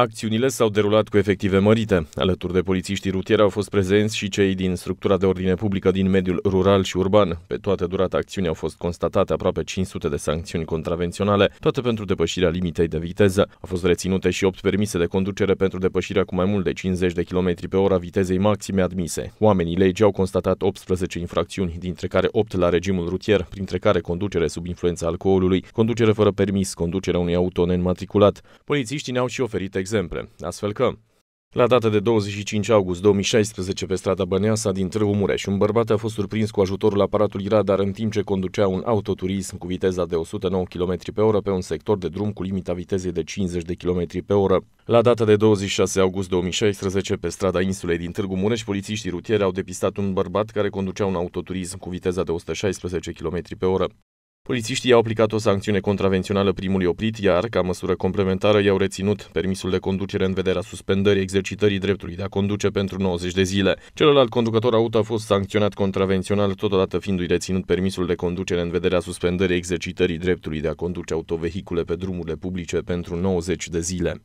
Acțiunile s-au derulat cu efective mărite. Alături de polițiștii rutieri au fost prezenți și cei din structura de ordine publică din mediul rural și urban. Pe toată durata acțiunii au fost constatate aproape 500 de sancțiuni contravenționale, toate pentru depășirea limitei de viteză. Au fost reținute și 8 permise de conducere pentru depășirea cu mai mult de 50 de km pe ora vitezei maxime admise. Oamenii legii au constatat 18 infracțiuni, dintre care 8 la regimul rutier, printre care conducere sub influența alcoolului, conducere fără permis, conducerea unui auto neînmatriculat. Polițiștii ne-au și oferit exemple, astfel că la data de 25 august 2016, pe strada Băneasa din Târgu Mureș, un bărbat a fost surprins cu ajutorul aparatului radar în timp ce conducea un autoturism cu viteza de 109 km pe oră pe un sector de drum cu limita vitezei de 50 de km pe oră. La data de 26 august 2016, pe strada insulei din Târgu Mureș, polițiștii rutieri au depistat un bărbat care conducea un autoturism cu viteza de 116 km pe oră. Polițiștii au aplicat o sancțiune contravențională primului oprit, iar, ca măsură complementară, i-au reținut permisul de conducere în vederea suspendării exercitării dreptului de a conduce pentru 90 de zile. Celălalt conducător auto a fost sancționat contravențional, totodată fiindu-i reținut permisul de conducere în vederea suspendării exercitării dreptului de a conduce autovehicule pe drumurile publice pentru 90 de zile.